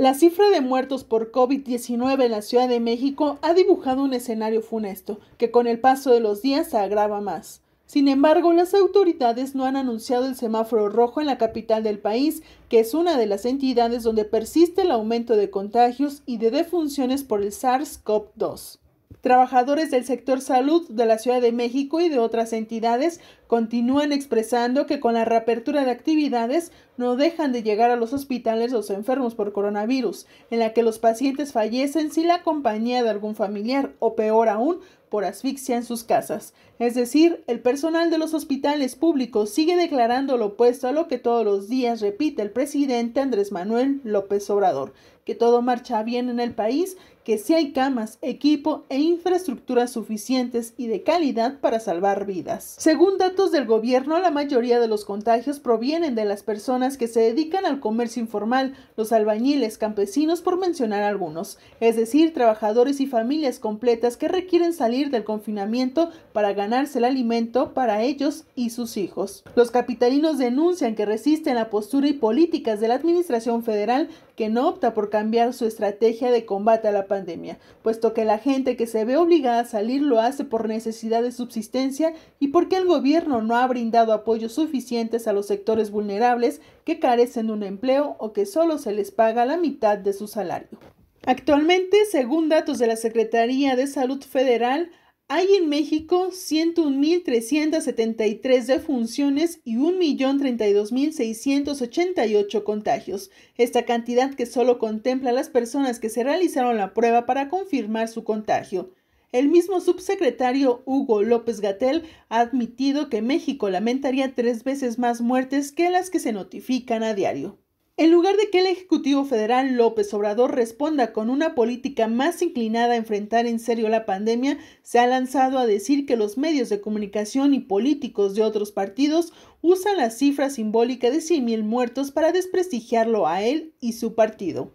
La cifra de muertos por COVID-19 en la Ciudad de México ha dibujado un escenario funesto, que con el paso de los días se agrava más. Sin embargo, las autoridades no han anunciado el semáforo rojo en la capital del país, que es una de las entidades donde persiste el aumento de contagios y de defunciones por el SARS-CoV-2. Trabajadores del sector salud de la Ciudad de México y de otras entidades continúan expresando que con la reapertura de actividades no dejan de llegar a los hospitales los enfermos por coronavirus, en la que los pacientes fallecen sin la compañía de algún familiar o peor aún por asfixia en sus casas. Es decir, el personal de los hospitales públicos sigue declarando lo opuesto a lo que todos los días repite el presidente Andrés Manuel López Obrador, que todo marcha bien en el país, que si hay camas, equipo e infraestructuras suficientes y de calidad para salvar vidas. Según datos del gobierno, la mayoría de los contagios provienen de las personas que se dedican al comercio informal, los albañiles, campesinos, por mencionar algunos, es decir, trabajadores y familias completas que requieren salir del confinamiento para ganarse el alimento para ellos y sus hijos. Los capitalinos denuncian que resisten la postura y políticas de la Administración Federal que no opta por cambiar su estrategia de combate a la pandemia, puesto que la gente que se ve obligada a salir lo hace por necesidad de subsistencia y porque el gobierno no ha brindado apoyos suficientes a los sectores vulnerables que carecen de un empleo o que solo se les paga la mitad de su salario. Actualmente, según datos de la Secretaría de Salud Federal, hay en México 101.373 defunciones y 1.032.688 contagios. Esta cantidad que solo contempla las personas que se realizaron la prueba para confirmar su contagio. El mismo subsecretario Hugo López Gatel ha admitido que México lamentaría tres veces más muertes que las que se notifican a diario. En lugar de que el Ejecutivo Federal López Obrador responda con una política más inclinada a enfrentar en serio la pandemia, se ha lanzado a decir que los medios de comunicación y políticos de otros partidos usan la cifra simbólica de 100.000 muertos para desprestigiarlo a él y su partido.